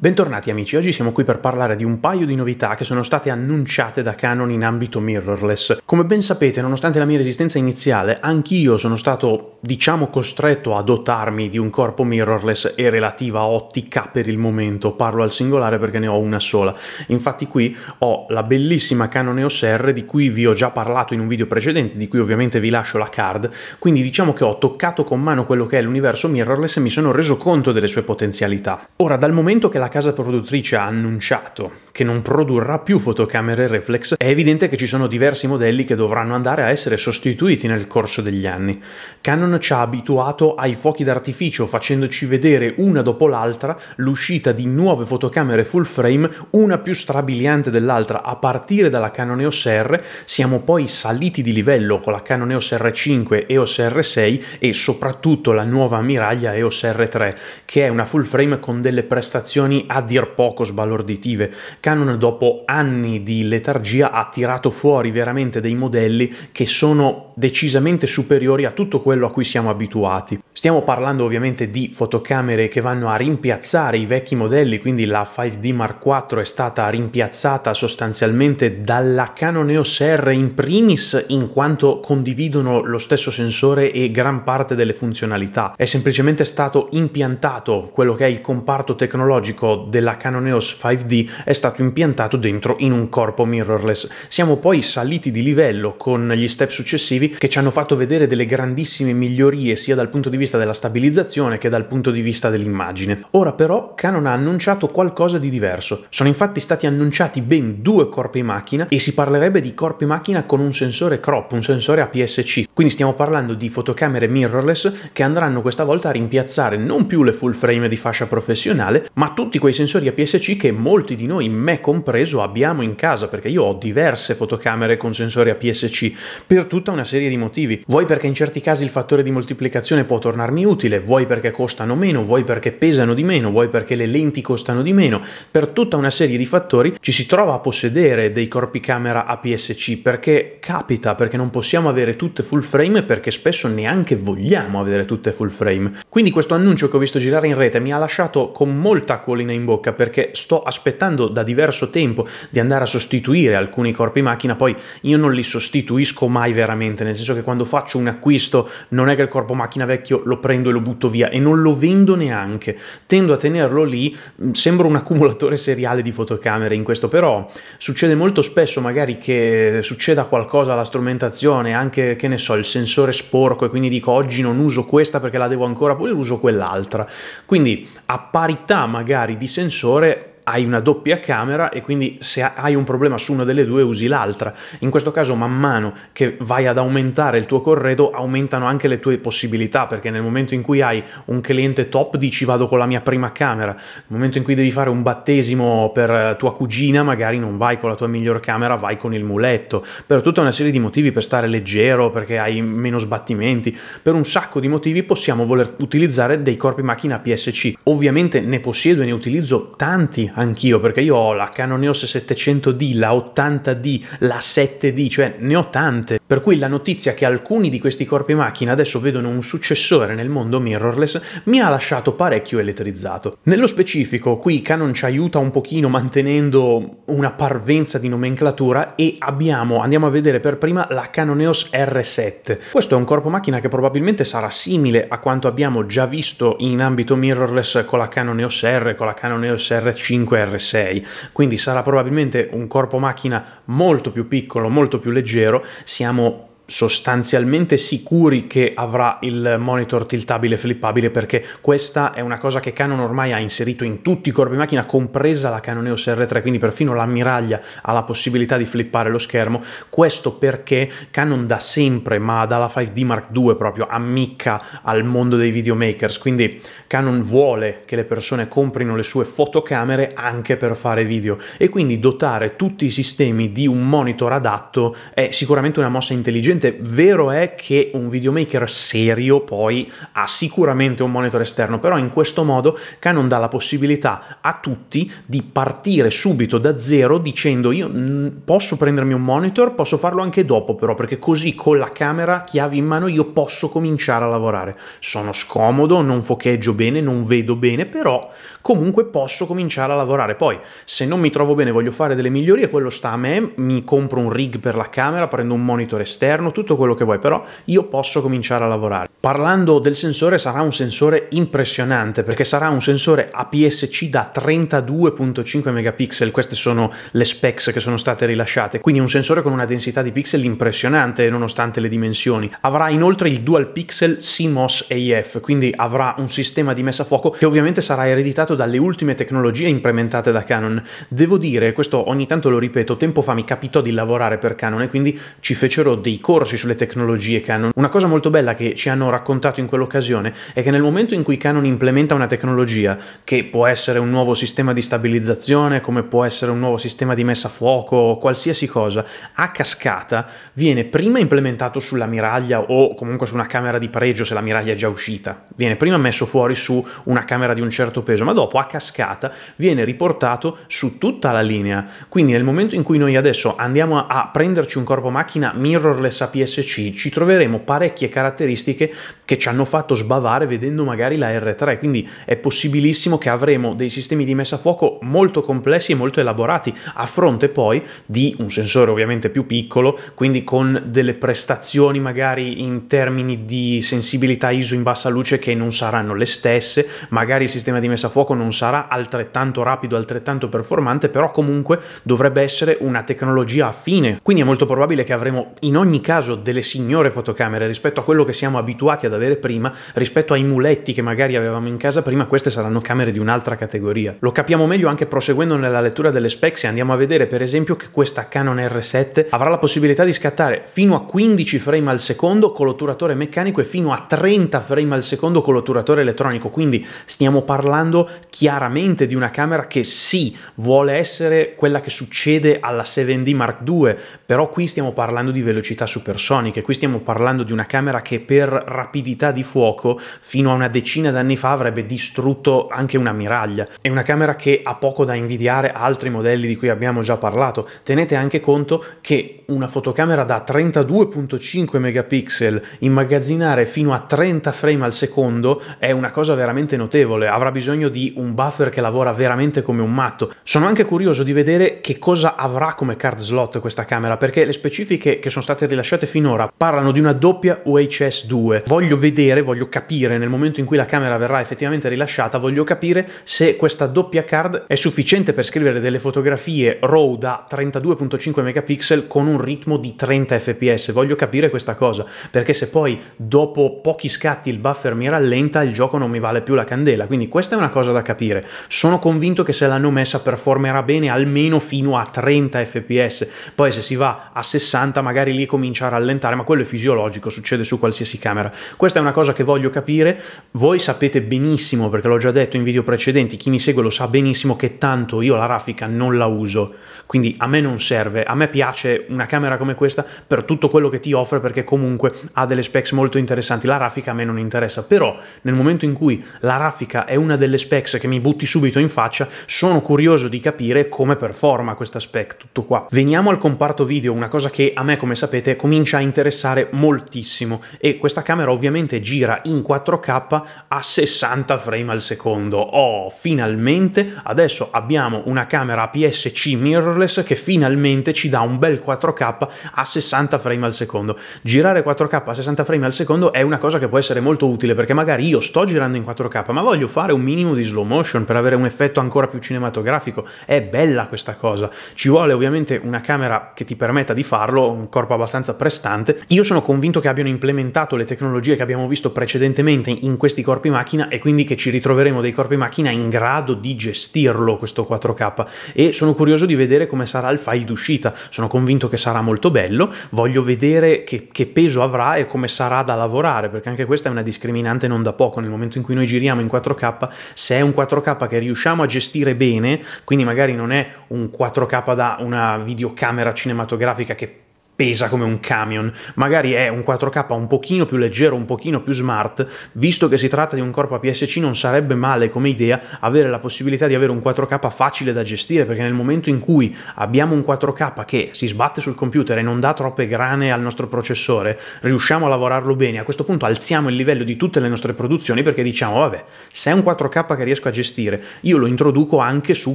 Bentornati amici, oggi siamo qui per parlare di un paio di novità che sono state annunciate da Canon in ambito mirrorless. Come ben sapete, nonostante la mia resistenza iniziale, anch'io sono stato, diciamo, costretto a dotarmi di un corpo mirrorless e relativa ottica per il momento. Parlo al singolare perché ne ho una sola. Infatti qui ho la bellissima Canon EOS R di cui vi ho già parlato in un video precedente, di cui ovviamente vi lascio la card, quindi diciamo che ho toccato con mano quello che è l'universo mirrorless e mi sono reso conto delle sue potenzialità. Ora, dal momento che la casa produttrice ha annunciato che non produrrà più fotocamere reflex, è evidente che ci sono diversi modelli che dovranno andare a essere sostituiti nel corso degli anni. Canon ci ha abituato ai fuochi d'artificio facendoci vedere una dopo l'altra l'uscita di nuove fotocamere full frame, una più strabiliante dell'altra, a partire dalla Canon EOS R, siamo poi saliti di livello con la Canon EOS R5, EOS R6 e soprattutto la nuova ammiraglia EOS R3, che è una full frame con delle prestazioni a dir poco sbalorditive. Canon dopo anni di letargia ha tirato fuori veramente dei modelli che sono decisamente superiori a tutto quello a cui siamo abituati. Stiamo parlando ovviamente di fotocamere che vanno a rimpiazzare i vecchi modelli, quindi la 5D Mark IV è stata rimpiazzata sostanzialmente dalla Canon EOS R in primis in quanto condividono lo stesso sensore e gran parte delle funzionalità. È semplicemente stato impiantato quello che è il comparto tecnologico della Canon EOS 5D è stato impiantato dentro in un corpo mirrorless. Siamo poi saliti di livello con gli step successivi che ci hanno fatto vedere delle grandissime migliorie sia dal punto di vista della stabilizzazione che dal punto di vista dell'immagine. Ora però Canon ha annunciato qualcosa di diverso. Sono infatti stati annunciati ben due corpi macchina e si parlerebbe di corpi macchina con un sensore crop, un sensore APS-C. Quindi stiamo parlando di fotocamere mirrorless che andranno questa volta a rimpiazzare non più le full frame di fascia professionale, ma tutti quei sensori APS-C che molti di noi, me compreso, abbiamo in casa, perché io ho diverse fotocamere con sensori APS-C per tutta una serie di motivi. Vuoi perché in certi casi il fattore di moltiplicazione può tornarmi utile, vuoi perché costano meno, vuoi perché pesano di meno, vuoi perché le lenti costano di meno. Per tutta una serie di fattori ci si trova a possedere dei corpi camera APS-C perché capita, perché non possiamo avere tutte full frame e perché spesso neanche vogliamo avere tutte full frame. Quindi questo annuncio che ho visto girare in rete mi ha lasciato con molta colina macchina in bocca perché sto aspettando da diverso tempo di andare a sostituire alcuni corpi macchina, poi io non li sostituisco mai veramente, nel senso che quando faccio un acquisto non è che il corpo macchina vecchio lo prendo e lo butto via e non lo vendo neanche, tendo a tenerlo lì, mm, sembro un accumulatore seriale di fotocamere in questo, però succede molto spesso magari che succeda qualcosa alla strumentazione, anche che ne so, il sensore sporco e quindi dico oggi non uso questa perché la devo ancora pulire, uso quell'altra. Quindi a parità magari di sensore hai una doppia camera e quindi se hai un problema su una delle due usi l'altra. In questo caso man mano che vai ad aumentare il tuo corredo aumentano anche le tue possibilità perché nel momento in cui hai un cliente top dici vado con la mia prima camera, nel momento in cui devi fare un battesimo per eh, tua cugina magari non vai con la tua miglior camera, vai con il muletto, per tutta una serie di motivi per stare leggero, perché hai meno sbattimenti, per un sacco di motivi possiamo voler utilizzare dei corpi macchina PSC. Ovviamente ne possiedo e ne utilizzo tanti anch'io, perché io ho la Canon EOS 700D, la 80D, la 7D, cioè ne ho tante. Per cui la notizia che alcuni di questi corpi macchina adesso vedono un successore nel mondo mirrorless mi ha lasciato parecchio elettrizzato. Nello specifico, qui Canon ci aiuta un pochino mantenendo una parvenza di nomenclatura e abbiamo, andiamo a vedere per prima, la Canon EOS R7. Questo è un corpo macchina che probabilmente sarà simile a quanto abbiamo già visto in ambito mirrorless con la Canon EOS R, con la Canon EOS R5 R6, quindi sarà probabilmente un corpo macchina molto più piccolo, molto più leggero, siamo Mm. sostanzialmente sicuri che avrà il monitor tiltabile flippabile perché questa è una cosa che Canon ormai ha inserito in tutti i corpi macchina compresa la Canon EOS R3 quindi perfino l'ammiraglia ha la possibilità di flippare lo schermo questo perché Canon da sempre ma dalla 5D Mark II proprio ammicca al mondo dei videomakers quindi Canon vuole che le persone comprino le sue fotocamere anche per fare video e quindi dotare tutti i sistemi di un monitor adatto è sicuramente una mossa intelligente sicuramente vero è che un videomaker serio poi ha sicuramente un monitor esterno, però in questo modo Canon dà la possibilità a tutti di partire subito da zero dicendo io mm, posso prendermi un monitor, posso farlo anche dopo però, perché così con la camera, chiavi in mano, io posso cominciare a lavorare. Sono scomodo, non focheggio bene, non vedo bene, però comunque posso cominciare a lavorare. Poi se non mi trovo bene voglio fare delle migliorie, quello sta a me, mi compro un rig per la camera, prendo un monitor esterno, interno, tutto quello che vuoi, però io posso cominciare a lavorare. Parlando del sensore, sarà un sensore impressionante perché sarà un sensore APS-C da 32.5 megapixel, queste sono le specs che sono state rilasciate, quindi un sensore con una densità di pixel impressionante nonostante le dimensioni. Avrà inoltre il dual pixel CMOS AF, quindi avrà un sistema di messa a fuoco che ovviamente sarà ereditato dalle ultime tecnologie implementate da Canon. Devo dire, questo ogni tanto lo ripeto, tempo fa mi capitò di lavorare per Canon e quindi ci fecero dei corsi corsi sulle tecnologie Canon. Una cosa molto bella che ci hanno raccontato in quell'occasione è che nel momento in cui Canon implementa una tecnologia, che può essere un nuovo sistema di stabilizzazione, come può essere un nuovo sistema di messa a fuoco o qualsiasi cosa, a cascata viene prima implementato sulla miraglia o comunque su una camera di pregio se la miraglia è già uscita. Viene prima messo fuori su una camera di un certo peso, ma dopo a cascata viene riportato su tutta la linea. Quindi nel momento in cui noi adesso andiamo a prenderci un corpo macchina mirrorless a PSC ci troveremo parecchie caratteristiche che ci hanno fatto sbavare vedendo magari la R3, quindi è possibilissimo che avremo dei sistemi di messa a fuoco molto complessi e molto elaborati, a fronte poi di un sensore ovviamente più piccolo, quindi con delle prestazioni magari in termini di sensibilità ISO in bassa luce che non saranno le stesse, magari il sistema di messa a fuoco non sarà altrettanto rapido, altrettanto performante, però comunque dovrebbe essere una tecnologia affine, quindi è molto probabile che avremo in ogni caso caso delle signore fotocamere rispetto a quello che siamo abituati ad avere prima, rispetto ai muletti che magari avevamo in casa prima, queste saranno camere di un'altra categoria. Lo capiamo meglio anche proseguendo nella lettura delle spec se andiamo a vedere per esempio che questa Canon R7 avrà la possibilità di scattare fino a 15 frame al secondo con l'otturatore meccanico e fino a 30 frame al secondo con l'otturatore elettronico, quindi stiamo parlando chiaramente di una camera che sì, vuole essere quella che succede alla 7D Mark II, però qui stiamo parlando di velocità superiore supersoniche. Qui stiamo parlando di una camera che per rapidità di fuoco fino a una decina d'anni fa avrebbe distrutto anche una miraglia. È una camera che ha poco da invidiare a altri modelli di cui abbiamo già parlato. Tenete anche conto che una fotocamera da 32.5 megapixel immagazzinare fino a 30 frame al secondo è una cosa veramente notevole. Avrà bisogno di un buffer che lavora veramente come un matto. Sono anche curioso di vedere che cosa avrà come card slot questa camera perché le specifiche che sono state rilasciate rilasciate finora parlano di una doppia UHS 2. Voglio vedere, voglio capire nel momento in cui la camera verrà effettivamente rilasciata, voglio capire se questa doppia card è sufficiente per scrivere delle fotografie RAW da 32.5 megapixel con un ritmo di 30 fps. Voglio capire questa cosa, perché se poi dopo pochi scatti il buffer mi rallenta, il gioco non mi vale più la candela. Quindi questa è una cosa da capire. Sono convinto che se l'hanno messa performerà bene almeno fino a 30 fps. Poi se si va a 60 magari lì comincia comincia a rallentare, ma quello è fisiologico, succede su qualsiasi camera. Questa è una cosa che voglio capire, voi sapete benissimo, perché l'ho già detto in video precedenti, chi mi segue lo sa benissimo che tanto io la raffica non la uso, quindi a me non serve, a me piace una camera come questa per tutto quello che ti offre, perché comunque ha delle specs molto interessanti, la raffica a me non interessa, però nel momento in cui la raffica è una delle specs che mi butti subito in faccia, sono curioso di capire come performa questa spec, tutto qua. Veniamo al comparto video, una cosa che a me come sapete come comincia a interessare moltissimo e questa camera ovviamente gira in 4K a 60 frame al secondo. Oh, finalmente adesso abbiamo una camera APS-C mirrorless che finalmente ci dà un bel 4K a 60 frame al secondo. Girare 4K a 60 frame al secondo è una cosa che può essere molto utile perché magari io sto girando in 4K ma voglio fare un minimo di slow motion per avere un effetto ancora più cinematografico. È bella questa cosa. Ci vuole ovviamente una camera che ti permetta di farlo, un corpo abbastanza prestante. Io sono convinto che abbiano implementato le tecnologie che abbiamo visto precedentemente in questi corpi macchina e quindi che ci ritroveremo dei corpi macchina in grado di gestirlo questo 4K e sono curioso di vedere come sarà il file d'uscita. Sono convinto che sarà molto bello, voglio vedere che, che peso avrà e come sarà da lavorare perché anche questa è una discriminante non da poco nel momento in cui noi giriamo in 4K, se è un 4K che riusciamo a gestire bene, quindi magari non è un 4K da una videocamera cinematografica che pesa come un camion, magari è un 4K un pochino più leggero, un pochino più smart, visto che si tratta di un corpo APS-C non sarebbe male come idea avere la possibilità di avere un 4K facile da gestire, perché nel momento in cui abbiamo un 4K che si sbatte sul computer e non dà troppe grane al nostro processore, riusciamo a lavorarlo bene, a questo punto alziamo il livello di tutte le nostre produzioni perché diciamo vabbè, se è un 4K che riesco a gestire, io lo introduco anche su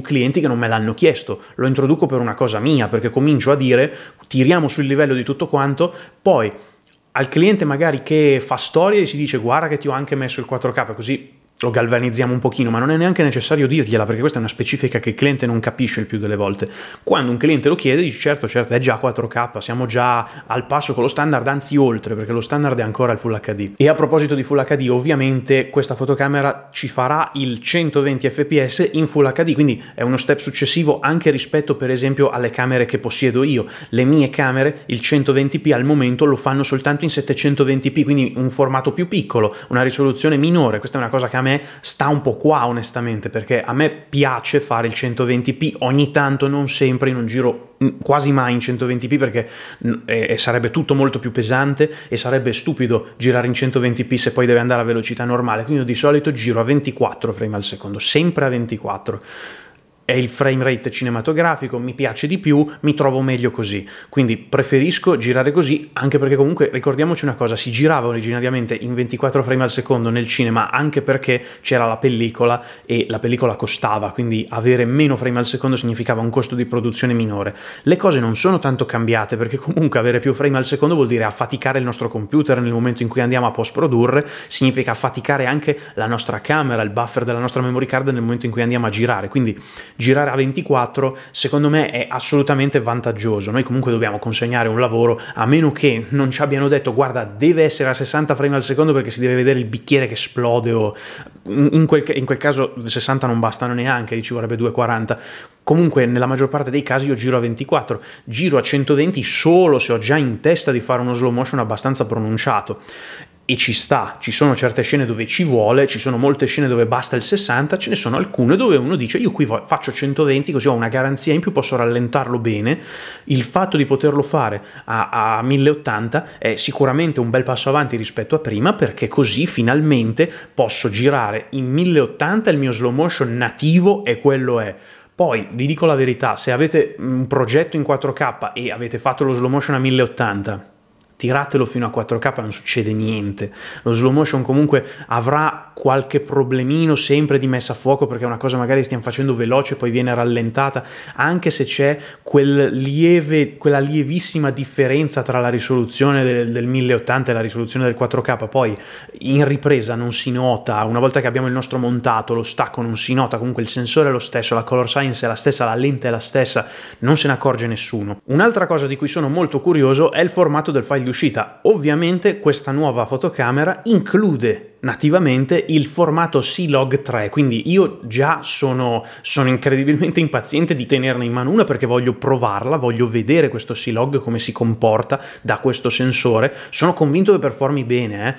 clienti che non me l'hanno chiesto, lo introduco per una cosa mia, perché comincio a dire tiriamo sul livello livello di tutto quanto, poi al cliente magari che fa storie si dice guarda che ti ho anche messo il 4K così lo galvanizziamo un pochino, ma non è neanche necessario dirgliela perché questa è una specifica che il cliente non capisce il più delle volte. Quando un cliente lo chiede, dice certo, certo, è già 4K, siamo già al passo con lo standard, anzi oltre, perché lo standard è ancora il Full HD. E a proposito di Full HD, ovviamente questa fotocamera ci farà il 120 fps in Full HD, quindi è uno step successivo anche rispetto per esempio alle camere che possiedo io. Le mie camere, il 120p al momento lo fanno soltanto in 720p, quindi un formato più piccolo, una risoluzione minore. Questa è una cosa che me sta un po' qua onestamente, perché a me piace fare il 120p ogni tanto, non sempre in un giro mm, quasi mai in 120p perché eh, sarebbe tutto molto più pesante e sarebbe stupido girare in 120p se poi deve andare a velocità normale, quindi io di solito giro a 24 frame al secondo, sempre a 24 è il frame rate cinematografico, mi piace di più, mi trovo meglio così. Quindi preferisco girare così, anche perché comunque ricordiamoci una cosa, si girava originariamente in 24 frame al secondo nel cinema, anche perché c'era la pellicola e la pellicola costava, quindi avere meno frame al secondo significava un costo di produzione minore. Le cose non sono tanto cambiate, perché comunque avere più frame al secondo vuol dire affaticare il nostro computer nel momento in cui andiamo a post-produrre, significa affaticare anche la nostra camera, il buffer della nostra memory card nel momento in cui andiamo a girare, quindi girare a 24 secondo me è assolutamente vantaggioso. Noi comunque dobbiamo consegnare un lavoro a meno che non ci abbiano detto guarda deve essere a 60 frame al secondo perché si deve vedere il bicchiere che esplode o in quel, in quel caso 60 non bastano neanche, ci vorrebbe 240. Comunque nella maggior parte dei casi io giro a 24, giro a 120 solo se ho già in testa di fare uno slow motion abbastanza pronunciato e ci sta, ci sono certe scene dove ci vuole, ci sono molte scene dove basta il 60, ce ne sono alcune dove uno dice io qui faccio 120 così ho una garanzia in più, posso rallentarlo bene, il fatto di poterlo fare a, a 1080 è sicuramente un bel passo avanti rispetto a prima perché così finalmente posso girare in 1080 il mio slow motion nativo e quello è. Poi vi dico la verità, se avete un progetto in 4K e avete fatto lo slow motion a 1080 tiratelo fino a 4K non succede niente. Lo slow motion comunque avrà qualche problemino sempre di messa a fuoco perché è una cosa magari stiamo facendo veloce e poi viene rallentata, anche se c'è quel lieve, quella lievissima differenza tra la risoluzione del, del 1080 e la risoluzione del 4K, poi in ripresa non si nota, una volta che abbiamo il nostro montato lo stacco non si nota, comunque il sensore è lo stesso, la color science è la stessa, la lente è la stessa, non se ne accorge nessuno. Un'altra cosa di cui sono molto curioso è il formato del file di uscita. Ovviamente questa nuova fotocamera include nativamente il formato C-Log 3, quindi io già sono, sono, incredibilmente impaziente di tenerne in mano una perché voglio provarla, voglio vedere questo C-Log come si comporta da questo sensore, sono convinto che performi bene, eh?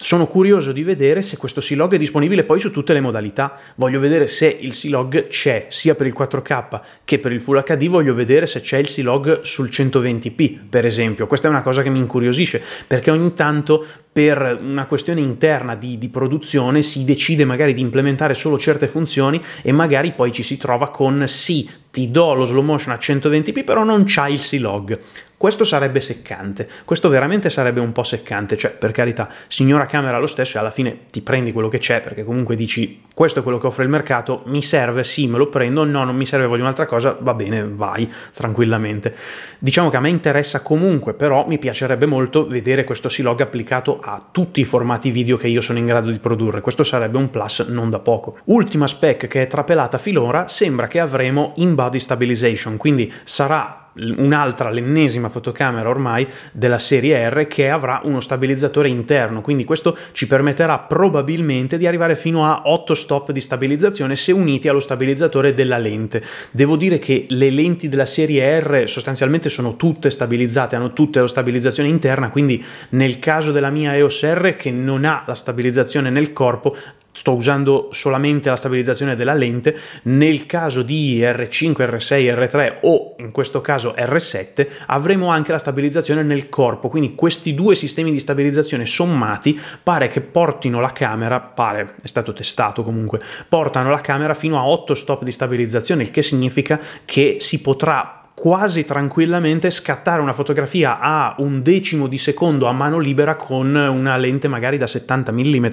Sono curioso di vedere se questo C-Log è disponibile poi su tutte le modalità. Voglio vedere se il C-Log c'è sia per il 4K che per il Full HD. Voglio vedere se c'è il C-Log sul 120p, per esempio. Questa è una cosa che mi incuriosisce perché ogni tanto per una questione interna di, di, produzione si decide magari di implementare solo certe funzioni e magari poi ci si trova con sì ti do lo slow motion a 120p, però non c'ha il C-Log. Questo sarebbe seccante, questo veramente sarebbe un po' seccante, cioè per carità, signora camera lo stesso e alla fine ti prendi quello che c'è perché comunque dici questo è quello che offre il mercato, mi serve, sì me lo prendo, no non mi serve, voglio un'altra cosa, va bene, vai tranquillamente. Diciamo che a me interessa comunque, però mi piacerebbe molto vedere questo C-Log applicato a tutti i formati video che io sono in grado di produrre, questo sarebbe un plus non da poco. Ultima spec che è trapelata finora, sembra che avremo in body stabilization, quindi sarà un'altra, l'ennesima fotocamera ormai della serie R che avrà uno stabilizzatore interno, quindi questo ci permetterà probabilmente di arrivare fino a 8 stop di stabilizzazione se uniti allo stabilizzatore della lente. Devo dire che le lenti della serie R sostanzialmente sono tutte stabilizzate, hanno tutte la stabilizzazione interna, quindi nel caso della mia EOS R che non ha la stabilizzazione nel corpo, sto usando solamente la stabilizzazione della lente, nel caso di R5, R6, R3 o in questo caso caso R7, avremo anche la stabilizzazione nel corpo, quindi questi due sistemi di stabilizzazione sommati pare che portino la camera, pare, è stato testato comunque, portano la camera fino a 8 stop di stabilizzazione, il che significa che si potrà quasi tranquillamente scattare una fotografia a un decimo di secondo a mano libera con una lente magari da 70 mm,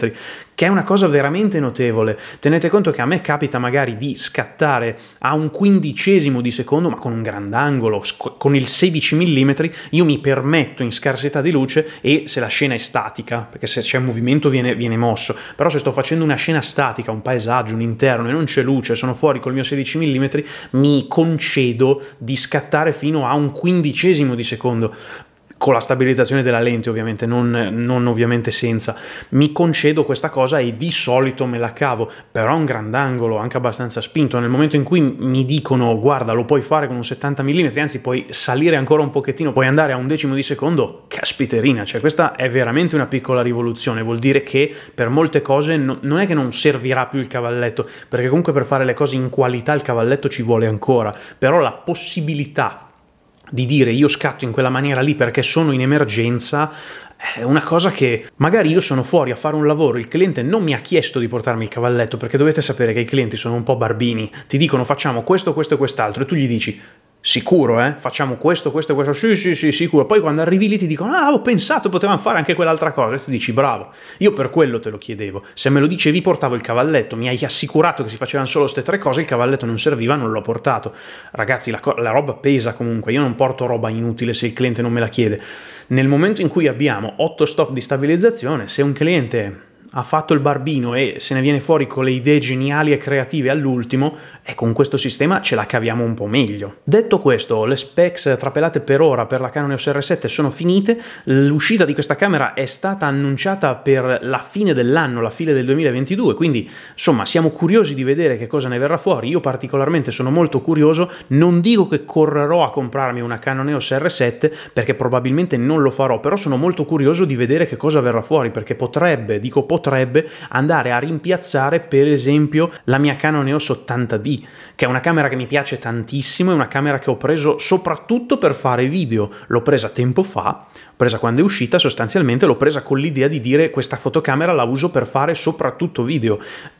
che è una cosa veramente notevole. Tenete conto che a me capita magari di scattare a un quindicesimo di secondo, ma con un grandangolo, con il 16 mm, io mi permetto in scarsità di luce e se la scena è statica, perché se c'è movimento viene, viene mosso, però se sto facendo una scena statica, un paesaggio, un interno e non c'è luce, sono fuori col mio 16 mm, mi concedo di scattare scattare fino a un quindicesimo di secondo con la stabilizzazione della lente ovviamente, non, non ovviamente senza. Mi concedo questa cosa e di solito me la cavo, però a un grandangolo, anche abbastanza spinto. Nel momento in cui mi dicono guarda lo puoi fare con un 70 mm, anzi puoi salire ancora un pochettino, puoi andare a un decimo di secondo, caspiterina, cioè questa è veramente una piccola rivoluzione, vuol dire che per molte cose no, non è che non servirà più il cavalletto, perché comunque per fare le cose in qualità il cavalletto ci vuole ancora, però la possibilità di dire io scatto in quella maniera lì perché sono in emergenza è una cosa che magari io sono fuori a fare un lavoro, il cliente non mi ha chiesto di portarmi il cavalletto perché dovete sapere che i clienti sono un po' barbini, ti dicono facciamo questo, questo e quest'altro e tu gli dici sicuro, eh? facciamo questo, questo, e questo, sì, sì, sì, sicuro. Poi quando arrivi lì ti dicono, ah, ho pensato, potevamo fare anche quell'altra cosa, e tu dici, bravo, io per quello te lo chiedevo, se me lo dicevi portavo il cavalletto, mi hai assicurato che si facevano solo queste tre cose, il cavalletto non serviva, non l'ho portato. Ragazzi, la, la roba pesa comunque, io non porto roba inutile se il cliente non me la chiede. Nel momento in cui abbiamo 8 stop di stabilizzazione, se un cliente ha fatto il barbino e se ne viene fuori con le idee geniali e creative all'ultimo, e con questo sistema ce la caviamo un po' meglio. Detto questo, le specs trapelate per ora per la Canon EOS R7 sono finite, l'uscita di questa camera è stata annunciata per la fine dell'anno, la fine del 2022, quindi insomma siamo curiosi di vedere che cosa ne verrà fuori, io particolarmente sono molto curioso, non dico che correrò a comprarmi una Canon EOS R7 perché probabilmente non lo farò, però sono molto curioso di vedere che cosa verrà fuori perché potrebbe, dico potrebbe, potrebbe andare a rimpiazzare per esempio la mia Canon EOS 80D, che è una camera che mi piace tantissimo, è una camera che ho preso soprattutto per fare video, l'ho presa tempo fa, presa quando è uscita, sostanzialmente l'ho presa con l'idea di dire questa fotocamera la uso per fare soprattutto video.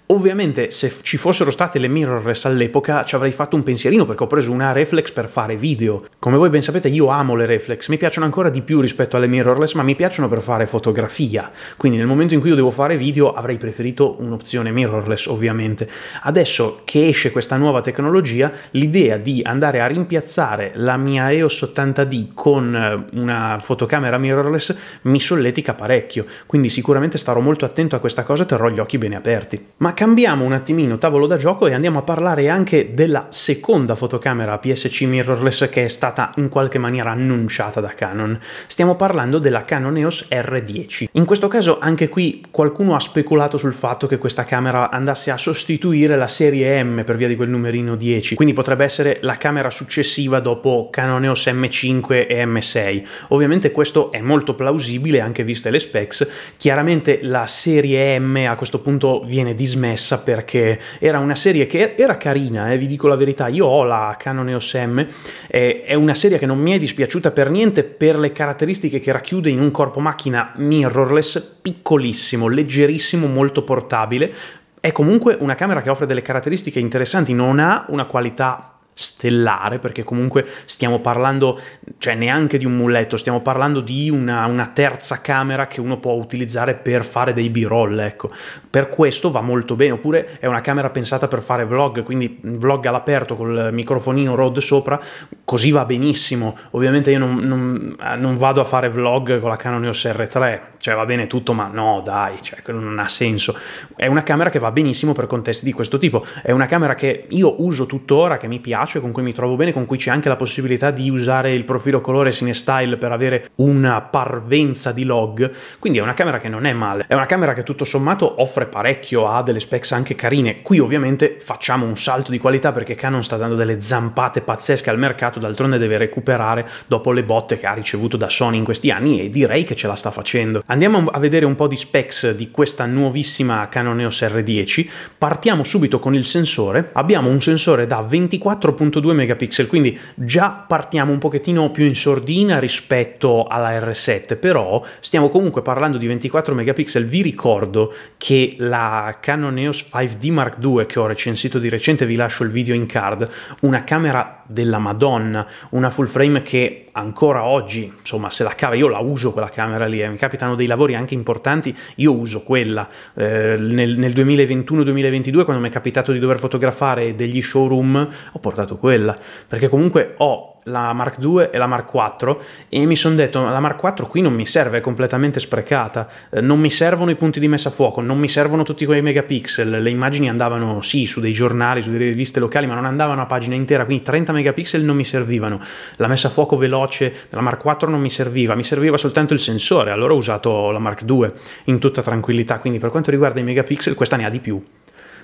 Ovviamente se ci fossero state le mirrorless all'epoca ci avrei fatto un pensierino perché ho preso una reflex per fare video. Come voi ben sapete io amo le reflex, mi piacciono ancora di più rispetto alle mirrorless ma mi piacciono per fare fotografia, quindi nel momento in cui io devo fare video avrei preferito un'opzione mirrorless ovviamente. Adesso che esce questa nuova tecnologia l'idea di andare a rimpiazzare la mia EOS 80D con eh, una fotocamera camera mirrorless mi solletica parecchio, quindi sicuramente starò molto attento a questa cosa e terrò gli occhi bene aperti. Ma cambiamo un attimino tavolo da gioco e andiamo a parlare anche della seconda fotocamera PSC mirrorless che è stata in qualche maniera annunciata da Canon. Stiamo parlando della Canon EOS R10. In questo caso anche qui qualcuno ha speculato sul fatto che questa camera andasse a sostituire la serie M per via di quel numerino 10, quindi potrebbe essere la camera successiva dopo Canon EOS M5 e M6. Ovviamente questo questo è molto plausibile anche viste le specs. Chiaramente la serie M a questo punto viene dismessa perché era una serie che era carina, eh, vi dico la verità, io ho la Canon EOS M, eh, è una serie che non mi è dispiaciuta per niente per le caratteristiche che racchiude in un corpo macchina mirrorless piccolissimo, leggerissimo, molto portabile. È comunque una camera che offre delle caratteristiche interessanti, non ha una qualità stellare, perché comunque stiamo parlando, cioè neanche di un muletto, stiamo parlando di una, una terza camera che uno può utilizzare per fare dei b-roll, ecco. Per questo va molto bene, oppure è una camera pensata per fare vlog, quindi vlog all'aperto col microfonino Rode sopra, così va benissimo. Ovviamente io non, non, eh, non vado a fare vlog con la Canon EOS R3, cioè va bene tutto, ma no dai, cioè quello non ha senso. È una camera che va benissimo per contesti di questo tipo, è una camera che io uso tuttora, che mi piace, piace, con cui mi trovo bene, con cui c'è anche la possibilità di usare il profilo colore CineStyle per avere una parvenza di log, quindi è una camera che non è male, è una camera che tutto sommato offre parecchio, ha delle specs anche carine, qui ovviamente facciamo un salto di qualità perché Canon sta dando delle zampate pazzesche al mercato, d'altronde deve recuperare dopo le botte che ha ricevuto da Sony in questi anni e direi che ce la sta facendo. Andiamo a vedere un po' di specs di questa nuovissima Canon EOS R10, partiamo subito con il sensore, abbiamo un sensore da 24 4.2 megapixel, quindi già partiamo un pochettino più in sordina rispetto alla R7, però stiamo comunque parlando di 24 megapixel. Vi ricordo che la Canon EOS 5D Mark II che ho recensito di recente, vi lascio il video in card, una camera della Madonna, una full frame che ancora oggi, insomma, se la cava, io la uso quella camera lì, eh, mi capitano dei lavori anche importanti, io uso quella. Eh, nel, nel 2021-2022, quando mi è capitato di dover fotografare degli showroom, ho portato comprato quella, perché comunque ho la Mark II e la Mark IV e mi sono detto la Mark IV qui non mi serve, è completamente sprecata, eh, non mi servono i punti di messa a fuoco, non mi servono tutti quei megapixel, le immagini andavano sì su dei giornali, su delle riviste locali, ma non andavano a pagina intera, quindi 30 megapixel non mi servivano, la messa a fuoco veloce della Mark IV non mi serviva, mi serviva soltanto il sensore, allora ho usato la Mark II in tutta tranquillità, quindi per quanto riguarda i megapixel questa ne ha di più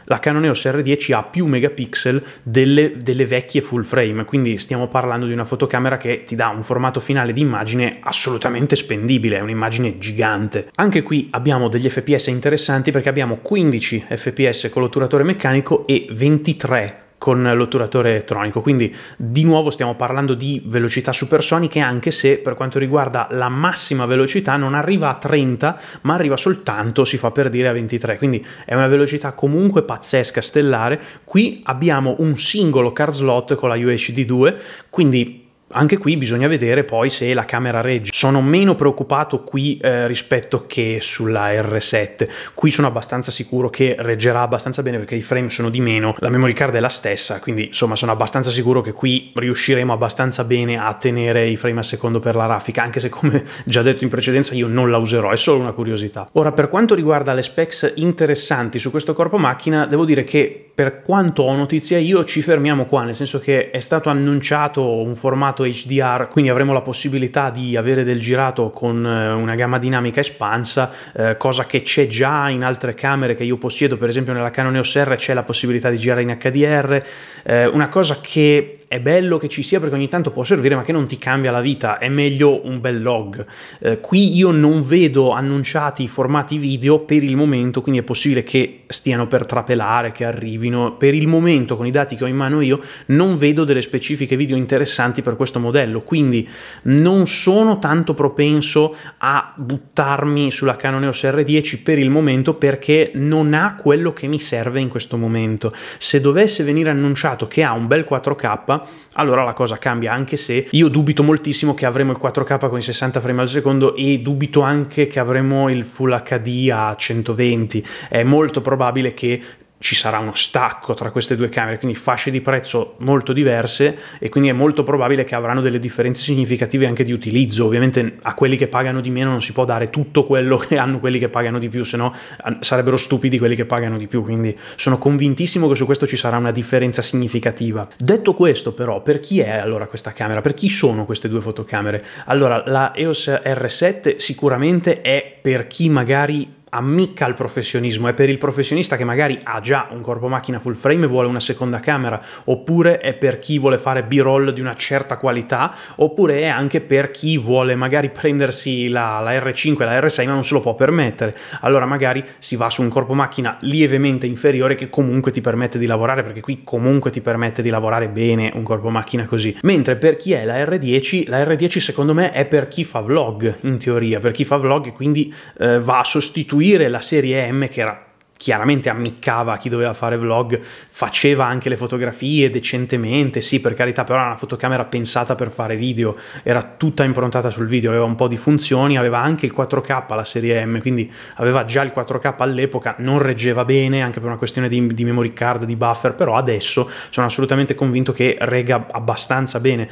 la Canon EOS R10 ha più megapixel delle, delle, vecchie full frame, quindi stiamo parlando di una fotocamera che ti dà un formato finale di immagine assolutamente spendibile, è un'immagine gigante. Anche qui abbiamo degli fps interessanti perché abbiamo 15 fps con l'otturatore meccanico e 23 FPS con l'otturatore elettronico. Quindi di nuovo stiamo parlando di velocità supersoniche, anche se per quanto riguarda la massima velocità non arriva a 30, ma arriva soltanto, si fa per dire, a 23. Quindi è una velocità comunque pazzesca, stellare. Qui abbiamo un singolo car slot con la UHD2, quindi anche qui bisogna vedere poi se la camera regge. Sono meno preoccupato qui eh, rispetto che sulla R7. Qui sono abbastanza sicuro che reggerà abbastanza bene perché i frame sono di meno, la memory card è la stessa, quindi insomma sono abbastanza sicuro che qui riusciremo abbastanza bene a tenere i frame a secondo per la raffica, anche se come già detto in precedenza io non la userò, è solo una curiosità. Ora per quanto riguarda le specs interessanti su questo corpo macchina, devo dire che per quanto ho notizia io ci fermiamo qua, nel senso che è stato annunciato un formato formato HDR, quindi avremo la possibilità di avere del girato con eh, una gamma dinamica espansa, eh, cosa che c'è già in altre camere che io possiedo, per esempio nella Canon EOS R c'è la possibilità di girare in HDR, eh, una cosa che è bello che ci sia perché ogni tanto può servire, ma che non ti cambia la vita, è meglio un bel log. Eh, qui io non vedo annunciati i formati video per il momento, quindi è possibile che stiano per trapelare, che arrivino. Per il momento, con i dati che ho in mano io, non vedo delle specifiche video interessanti per questo modello, quindi non sono tanto propenso a buttarmi sulla Canon EOS R10 per il momento perché non ha quello che mi serve in questo momento. Se dovesse venire annunciato che ha un bel 4K, allora la cosa cambia, anche se io dubito moltissimo che avremo il 4K con i 60 frame al secondo e dubito anche che avremo il Full HD a 120. È molto probabile che ci sarà uno stacco tra queste due camere, quindi fasce di prezzo molto diverse e quindi è molto probabile che avranno delle differenze significative anche di utilizzo. Ovviamente a quelli che pagano di meno non si può dare tutto quello che hanno quelli che pagano di più, se no eh, sarebbero stupidi quelli che pagano di più, quindi sono convintissimo che su questo ci sarà una differenza significativa. Detto questo però, per chi è allora questa camera? Per chi sono queste due fotocamere? Allora, la EOS R7 sicuramente è per chi magari ammicca al professionismo, è per il professionista che magari ha già un corpo macchina full frame e vuole una seconda camera, oppure è per chi vuole fare b-roll di una certa qualità, oppure è anche per chi vuole magari prendersi la, la R5 e la R6 ma non se lo può permettere, allora magari si va su un corpo macchina lievemente inferiore che comunque ti permette di lavorare, perché qui comunque ti permette di lavorare bene un corpo macchina così, mentre per chi è la R10, la R10 secondo me è per chi fa vlog in teoria, per chi fa vlog e quindi eh, va a sostituire seguire la serie M che era chiaramente ammiccava a chi doveva fare vlog, faceva anche le fotografie decentemente, sì per carità, però era una fotocamera pensata per fare video, era tutta improntata sul video, aveva un po' di funzioni, aveva anche il 4K la serie M, quindi aveva già il 4K all'epoca, non reggeva bene anche per una questione di, di memory card, di buffer, però adesso sono assolutamente convinto che regga abbastanza bene.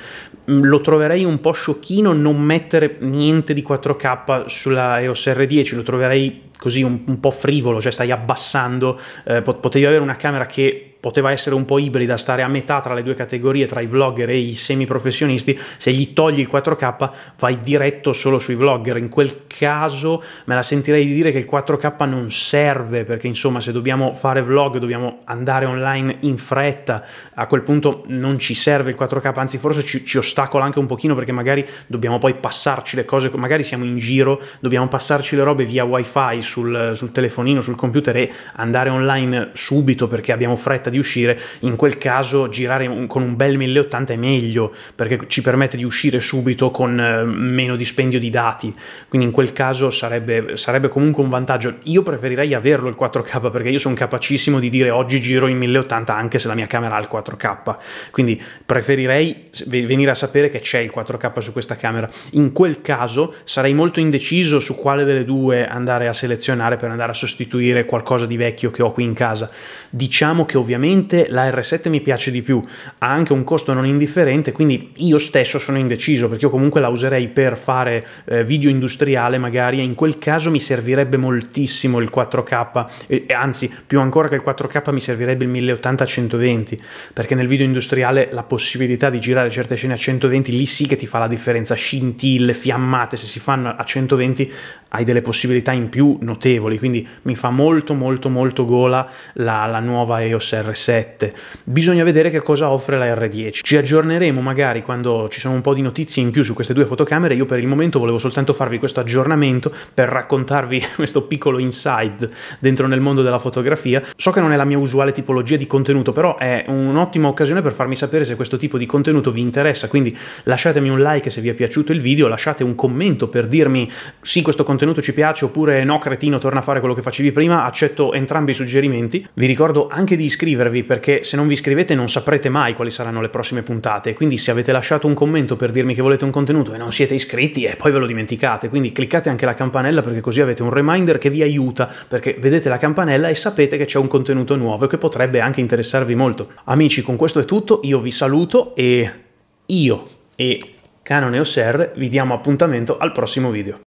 Mm, lo troverei un po' sciocchino non mettere niente di 4K sulla EOS R10, lo troverei così un, un po' frivolo, cioè stai abbassando passando, eh, potevi avere una camera che poteva essere un po' ibrida, stare a metà tra le due categorie, tra i vlogger e i semiprofessionisti, se gli togli il 4K vai diretto solo sui vlogger. In quel caso me la sentirei di dire che il 4K non serve, perché insomma se dobbiamo fare vlog dobbiamo andare online in fretta, a quel punto non ci serve il 4K, anzi forse ci, ci ostacola anche un pochino perché magari dobbiamo poi passarci le cose, magari siamo in giro, dobbiamo passarci le robe via wifi sul, sul telefonino, sul computer e andare online subito perché abbiamo fretta di uscire, in quel caso girare con un bel 1080 è meglio perché ci permette di uscire subito con eh, meno dispendio di dati, quindi in quel caso sarebbe, sarebbe comunque un vantaggio. Io preferirei averlo il 4K perché io sono capacissimo di dire oggi giro in 1080 anche se la mia camera ha il 4K, quindi preferirei venire a sapere che c'è il 4K su questa camera. In quel caso sarei molto indeciso su quale delle due andare a selezionare per andare a sostituire qualcosa di vecchio che ho qui in casa. Diciamo che ovviamente ovviamente la R7 mi piace di più, ha anche un costo non indifferente, quindi io stesso sono indeciso perché io comunque la userei per fare eh, video industriale magari e in quel caso mi servirebbe moltissimo il 4K, e, anzi più ancora che il 4K mi servirebbe il 1080-120 perché nel video industriale la possibilità di girare certe scene a 120 lì sì che ti fa la differenza, scintille, fiammate, se si fanno a 120 hai delle possibilità in più notevoli, quindi mi fa molto molto molto gola la, la nuova EOS R7. 7 Bisogna vedere che cosa offre la R10. Ci aggiorneremo magari quando ci sono un po' di notizie in più su queste due fotocamere. Io per il momento volevo soltanto farvi questo aggiornamento per raccontarvi questo piccolo inside dentro nel mondo della fotografia. So che non è la mia usuale tipologia di contenuto, però è un'ottima occasione per farmi sapere se questo tipo di contenuto vi interessa. Quindi lasciatemi un like se vi è piaciuto il video, lasciate un commento per dirmi sì, questo contenuto ci piace oppure no, cretino, torna a fare quello che facevi prima. Accetto entrambi i suggerimenti. Vi ricordo anche di iscrivervi iscrivervi perché se non vi iscrivete non saprete mai quali saranno le prossime puntate, quindi se avete lasciato un commento per dirmi che volete un contenuto e non siete iscritti e eh, poi ve lo dimenticate, quindi cliccate anche la campanella perché così avete un reminder che vi aiuta, perché vedete la campanella e sapete che c'è un contenuto nuovo e che potrebbe anche interessarvi molto. Amici, con questo è tutto, io vi saluto e io e Canone OSR vi diamo appuntamento al prossimo video.